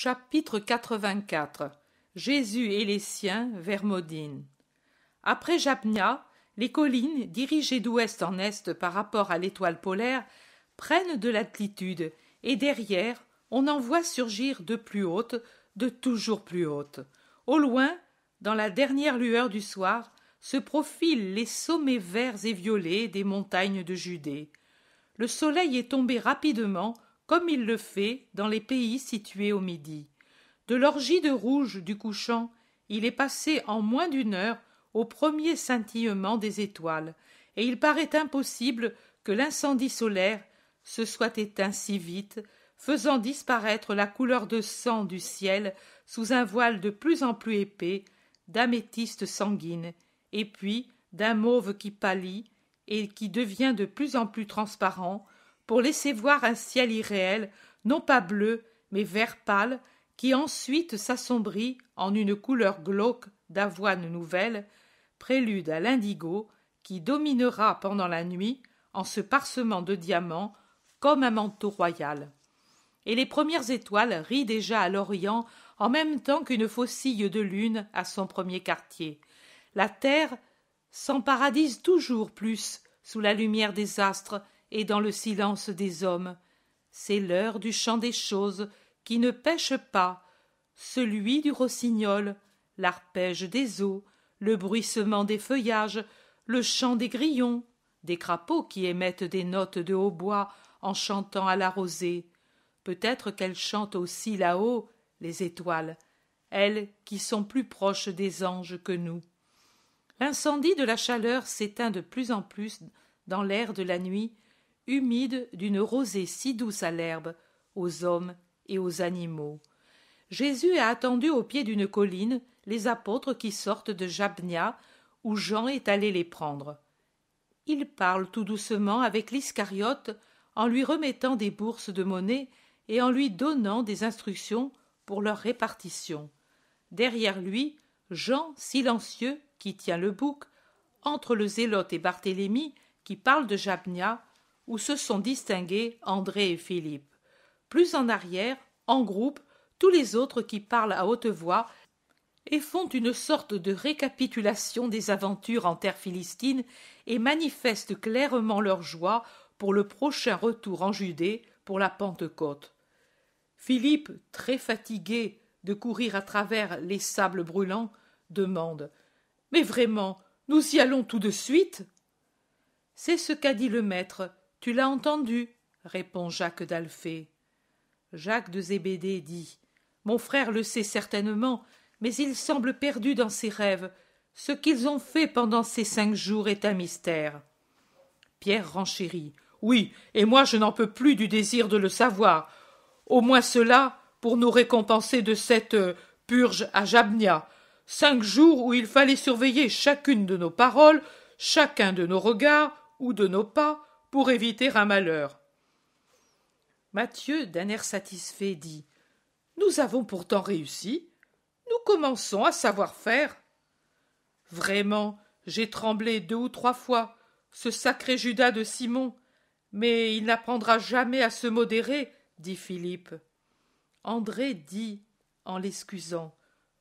Chapitre 84 Jésus et les siens vers Modine. Après Japnia, les collines, dirigées d'ouest en est par rapport à l'étoile polaire, prennent de l'altitude, et derrière, on en voit surgir de plus hautes, de toujours plus hautes. Au loin, dans la dernière lueur du soir, se profilent les sommets verts et violets des montagnes de Judée. Le soleil est tombé rapidement comme il le fait dans les pays situés au midi. De l'orgie de rouge du couchant, il est passé en moins d'une heure au premier scintillement des étoiles, et il paraît impossible que l'incendie solaire se soit éteint si vite, faisant disparaître la couleur de sang du ciel sous un voile de plus en plus épais, d'améthyste sanguine, et puis d'un mauve qui pâlit et qui devient de plus en plus transparent pour laisser voir un ciel irréel, non pas bleu, mais vert pâle, qui ensuite s'assombrit en une couleur glauque d'avoine nouvelle, prélude à l'indigo, qui dominera pendant la nuit en ce parsemant de diamants comme un manteau royal. Et les premières étoiles rient déjà à l'Orient en même temps qu'une faucille de lune à son premier quartier. La terre s'emparadise toujours plus sous la lumière des astres et dans le silence des hommes. C'est l'heure du chant des choses qui ne pêche pas, celui du rossignol, l'arpège des eaux, le bruissement des feuillages, le chant des grillons, des crapauds qui émettent des notes de hautbois en chantant à la rosée. Peut-être qu'elles chantent aussi là-haut les étoiles, elles qui sont plus proches des anges que nous. L'incendie de la chaleur s'éteint de plus en plus dans l'air de la nuit, humide d'une rosée si douce à l'herbe, aux hommes et aux animaux. Jésus a attendu au pied d'une colline les apôtres qui sortent de Jabnia, où Jean est allé les prendre. Il parle tout doucement avec l'Iscariote en lui remettant des bourses de monnaie et en lui donnant des instructions pour leur répartition. Derrière lui, Jean, silencieux, qui tient le bouc, entre le zélote et Barthélemy, qui parle de Jabnia, où se sont distingués André et Philippe. Plus en arrière, en groupe, tous les autres qui parlent à haute voix et font une sorte de récapitulation des aventures en terre philistine et manifestent clairement leur joie pour le prochain retour en Judée pour la Pentecôte. Philippe, très fatigué de courir à travers les sables brûlants, demande Mais vraiment, nous y allons tout de suite C'est ce qu'a dit le maître, tu l'as entendu, répond Jacques d'Alphée. Jacques de Zébédée dit Mon frère le sait certainement, mais il semble perdu dans ses rêves. Ce qu'ils ont fait pendant ces cinq jours est un mystère. Pierre renchérit Oui, et moi je n'en peux plus du désir de le savoir. Au moins cela, pour nous récompenser de cette euh, purge à Jabnia. Cinq jours où il fallait surveiller chacune de nos paroles, chacun de nos regards ou de nos pas, pour éviter un malheur. Mathieu, d'un air satisfait, dit Nous avons pourtant réussi. Nous commençons à savoir faire. Vraiment, j'ai tremblé deux ou trois fois, ce sacré Judas de Simon. Mais il n'apprendra jamais à se modérer, dit Philippe. André dit, en l'excusant,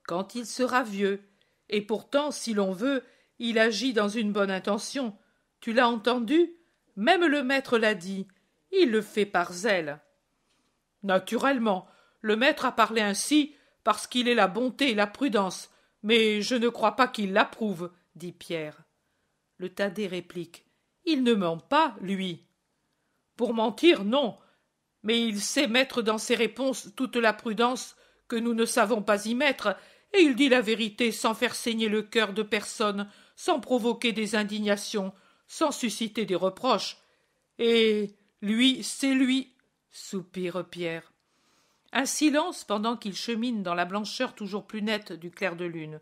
quand il sera vieux. Et pourtant, si l'on veut, il agit dans une bonne intention. Tu l'as entendu même le maître l'a dit. Il le fait par zèle. Naturellement, le maître a parlé ainsi parce qu'il est la bonté et la prudence, mais je ne crois pas qu'il l'approuve, dit Pierre. Le Thaddée réplique. Il ne ment pas, lui. Pour mentir, non, mais il sait mettre dans ses réponses toute la prudence que nous ne savons pas y mettre, et il dit la vérité sans faire saigner le cœur de personne, sans provoquer des indignations, sans susciter des reproches. Et lui, c'est lui, soupire Pierre. Un silence pendant qu'il chemine dans la blancheur toujours plus nette du clair de lune.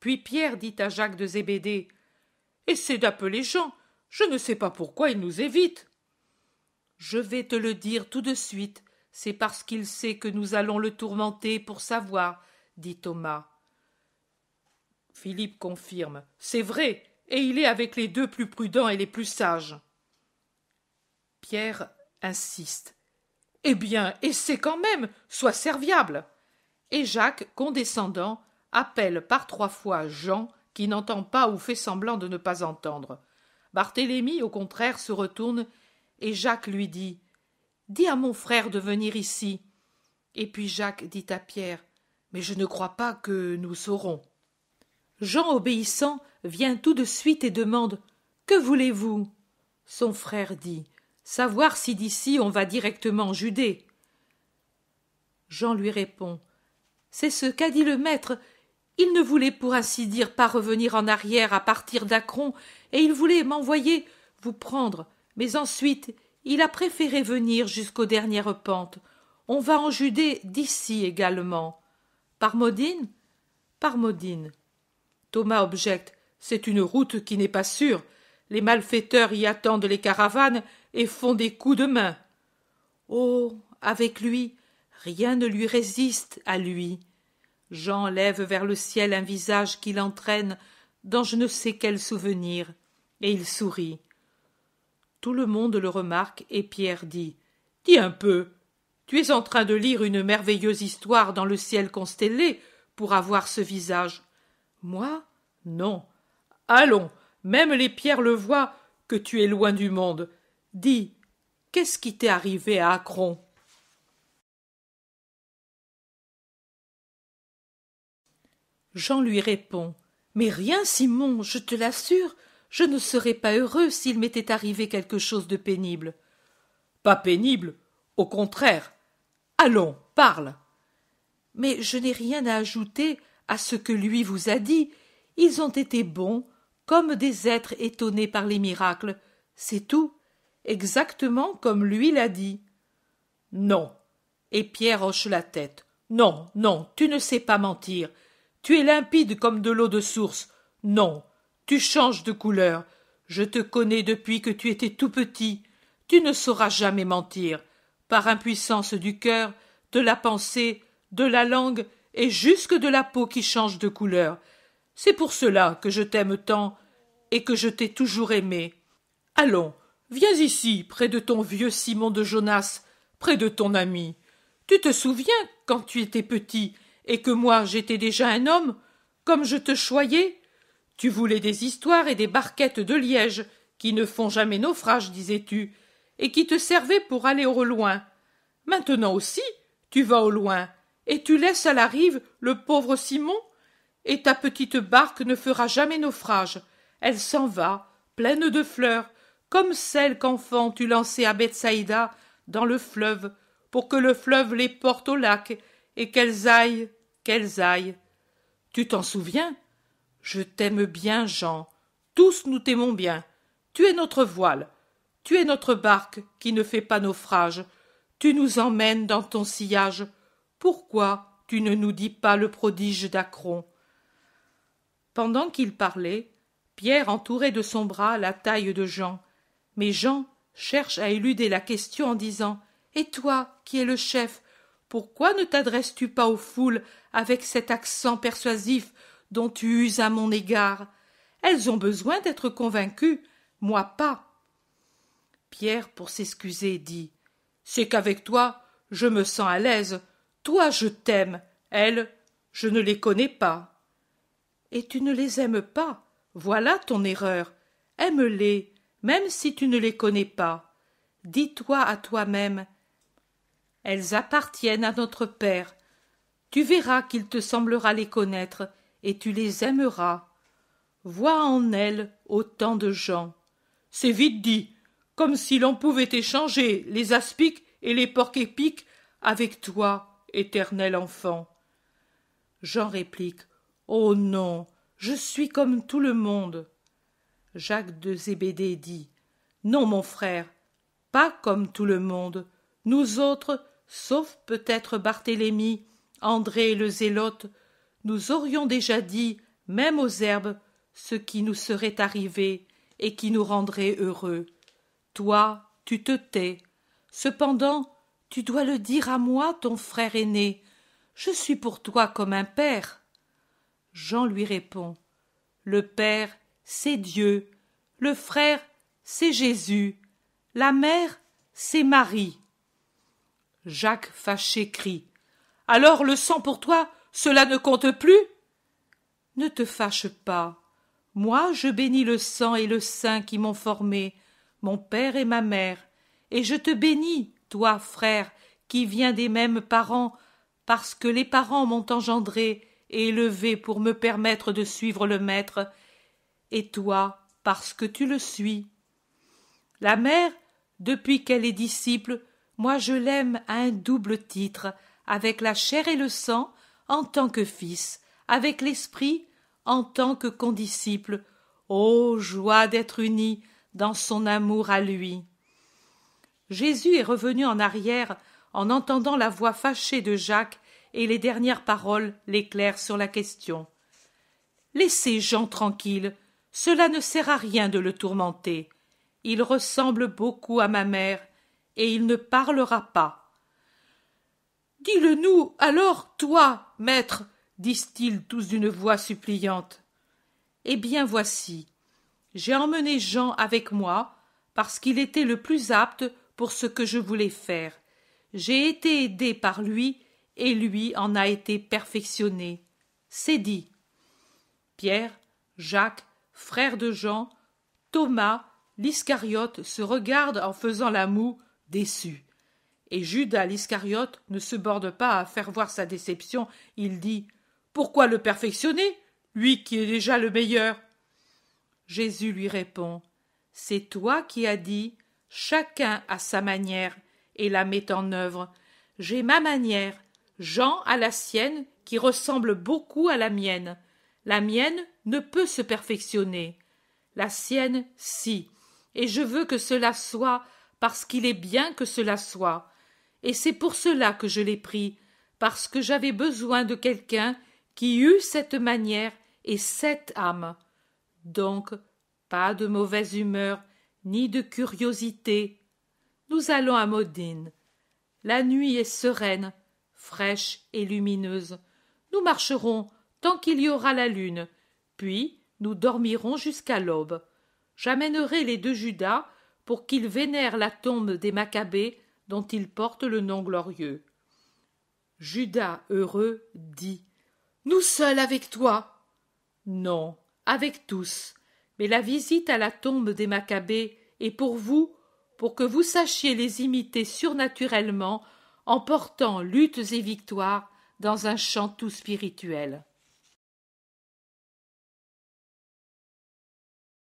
Puis Pierre dit à Jacques de Zébédée Essaie d'appeler Jean. Je ne sais pas pourquoi il nous évite. Je vais te le dire tout de suite. C'est parce qu'il sait que nous allons le tourmenter pour savoir, dit Thomas. Philippe confirme. C'est vrai, et il est avec les deux plus prudents et les plus sages. Pierre insiste. Eh bien, essaie quand même, sois serviable. Et Jacques, condescendant, appelle par trois fois Jean, qui n'entend pas ou fait semblant de ne pas entendre. Barthélemy, au contraire, se retourne, et Jacques lui dit. Dis à mon frère de venir ici. Et puis Jacques dit à Pierre. Mais je ne crois pas que nous saurons. Jean obéissant vient tout de suite et demande Que voulez-vous Son frère dit Savoir si d'ici on va directement en Judée. Jean lui répond C'est ce qu'a dit le maître. Il ne voulait pour ainsi dire pas revenir en arrière à partir d'Acron, et il voulait m'envoyer vous prendre, mais ensuite il a préféré venir jusqu'aux dernières pentes. On va en Judée d'ici également. Par Modine Par Modine. Thomas objecte. C'est une route qui n'est pas sûre. Les malfaiteurs y attendent les caravanes et font des coups de main. Oh. Avec lui, rien ne lui résiste à lui. Jean lève vers le ciel un visage qui l'entraîne dans je ne sais quel souvenir, et il sourit. Tout le monde le remarque, et Pierre dit. Dis un peu. Tu es en train de lire une merveilleuse histoire dans le ciel constellé pour avoir ce visage. Moi Non. Allons, même les pierres le voient que tu es loin du monde. Dis, qu'est-ce qui t'est arrivé à Akron? Jean lui répond Mais rien, Simon, je te l'assure, je ne serais pas heureux s'il m'était arrivé quelque chose de pénible. Pas pénible, au contraire. Allons, parle. Mais je n'ai rien à ajouter à ce que lui vous a dit, ils ont été bons, comme des êtres étonnés par les miracles, c'est tout, exactement comme lui l'a dit. Non. Et Pierre hoche la tête. Non, non, tu ne sais pas mentir. Tu es limpide comme de l'eau de source. Non, tu changes de couleur. Je te connais depuis que tu étais tout petit. Tu ne sauras jamais mentir. Par impuissance du cœur, de la pensée, de la langue, et jusque de la peau qui change de couleur. C'est pour cela que je t'aime tant et que je t'ai toujours aimé. Allons, viens ici, près de ton vieux Simon de Jonas, près de ton ami. Tu te souviens quand tu étais petit et que moi j'étais déjà un homme, comme je te choyais Tu voulais des histoires et des barquettes de liège qui ne font jamais naufrage, disais-tu, et qui te servaient pour aller au loin. Maintenant aussi, tu vas au loin, et tu laisses à la rive le pauvre Simon, et ta petite barque ne fera jamais naufrage. Elle s'en va, pleine de fleurs, comme celle qu'enfant tu lançais à Bethsaïda dans le fleuve, pour que le fleuve les porte au lac, et qu'elles aillent, qu'elles aillent. Tu t'en souviens? Je t'aime bien, Jean. Tous nous t'aimons bien. Tu es notre voile. Tu es notre barque qui ne fait pas naufrage. Tu nous emmènes dans ton sillage pourquoi tu ne nous dis pas le prodige d'Acron pendant qu'il parlait pierre entourait de son bras la taille de jean mais jean cherche à éluder la question en disant et toi qui es le chef pourquoi ne t'adresses tu pas aux foules avec cet accent persuasif dont tu uses à mon égard elles ont besoin d'être convaincues moi pas pierre pour s'excuser dit c'est qu'avec toi je me sens à l'aise toi, je t'aime. Elles, je ne les connais pas. Et tu ne les aimes pas. Voilà ton erreur. Aime-les, même si tu ne les connais pas. Dis-toi à toi-même. Elles appartiennent à notre Père. Tu verras qu'il te semblera les connaître, et tu les aimeras. Vois en elles autant de gens. C'est vite dit, comme si l'on pouvait échanger les aspics et les porcs épics avec toi éternel enfant. Jean réplique. Oh non. Je suis comme tout le monde. Jacques de Zébédée dit. Non, mon frère, pas comme tout le monde. Nous autres, sauf peut-être Barthélemy, André le zélote, nous aurions déjà dit, même aux herbes, ce qui nous serait arrivé et qui nous rendrait heureux. Toi, tu te tais. Cependant, tu dois le dire à moi, ton frère aîné. Je suis pour toi comme un père. Jean lui répond. Le père, c'est Dieu. Le frère, c'est Jésus. La mère, c'est Marie. Jacques, fâché, crie. Alors le sang pour toi, cela ne compte plus? Ne te fâche pas. Moi, je bénis le sang et le sein qui m'ont formé, mon père et ma mère, et je te bénis, toi, frère, qui viens des mêmes parents, parce que les parents m'ont engendré et élevé pour me permettre de suivre le Maître, et toi, parce que tu le suis. La mère, depuis qu'elle est disciple, moi je l'aime à un double titre, avec la chair et le sang, en tant que fils, avec l'esprit, en tant que condisciple. Ô joie d'être unie dans son amour à lui! Jésus est revenu en arrière en entendant la voix fâchée de Jacques et les dernières paroles l'éclairent sur la question. Laissez Jean tranquille, cela ne sert à rien de le tourmenter. Il ressemble beaucoup à ma mère, et il ne parlera pas. Dis-le nous, alors, toi, maître, disent-ils tous d'une voix suppliante. Eh bien voici. J'ai emmené Jean avec moi, parce qu'il était le plus apte pour ce que je voulais faire. J'ai été aidé par lui, et lui en a été perfectionné. C'est dit. Pierre, Jacques, frère de Jean, Thomas, l'Iscariote se regardent en faisant la moue, déçus. Et Judas l'Iscariote ne se borde pas à faire voir sa déception. Il dit Pourquoi le perfectionner, lui qui est déjà le meilleur Jésus lui répond C'est toi qui as dit Chacun a sa manière et la met en œuvre. J'ai ma manière, Jean a la sienne qui ressemble beaucoup à la mienne. La mienne ne peut se perfectionner. La sienne, si. Et je veux que cela soit parce qu'il est bien que cela soit. Et c'est pour cela que je l'ai pris, parce que j'avais besoin de quelqu'un qui eût cette manière et cette âme. Donc, pas de mauvaise humeur, ni de curiosité. Nous allons à Modine. La nuit est sereine, fraîche et lumineuse. Nous marcherons tant qu'il y aura la lune, puis nous dormirons jusqu'à l'aube. J'amènerai les deux Judas pour qu'ils vénèrent la tombe des Maccabées dont ils portent le nom glorieux. Judas heureux dit Nous seuls avec toi Non, avec tous. Mais la visite à la tombe des Maccabées est pour vous, pour que vous sachiez les imiter surnaturellement en portant luttes et victoires dans un chant tout spirituel.